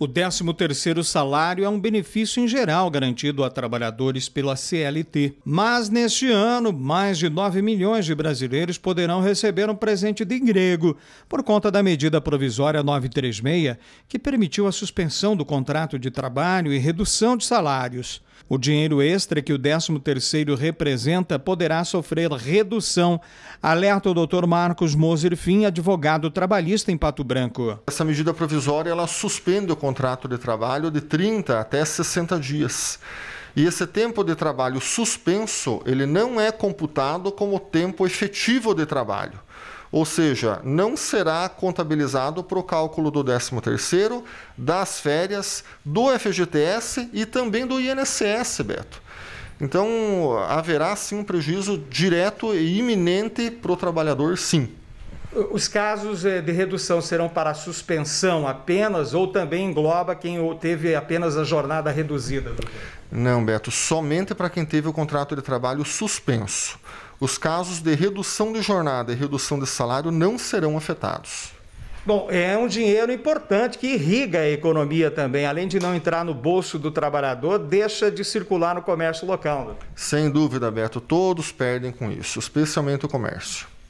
O 13º salário é um benefício em geral garantido a trabalhadores pela CLT, mas neste ano mais de 9 milhões de brasileiros poderão receber um presente de grego por conta da medida provisória 936, que permitiu a suspensão do contrato de trabalho e redução de salários. O dinheiro extra que o 13º representa poderá sofrer redução, alerta o Dr. Marcos Moserfim, advogado trabalhista em Pato Branco. Essa medida provisória ela suspende o contrato contrato de trabalho de 30 até 60 dias. E esse tempo de trabalho suspenso, ele não é computado como tempo efetivo de trabalho. Ou seja, não será contabilizado para o cálculo do 13º, das férias, do FGTS e também do INSS, Beto. Então, haverá sim um prejuízo direto e iminente para o trabalhador, sim. Os casos eh, de redução serão para suspensão apenas ou também engloba quem teve apenas a jornada reduzida? Não, Beto, somente para quem teve o contrato de trabalho suspenso. Os casos de redução de jornada e redução de salário não serão afetados. Bom, é um dinheiro importante que irriga a economia também. Além de não entrar no bolso do trabalhador, deixa de circular no comércio local. Sem dúvida, Beto, todos perdem com isso, especialmente o comércio.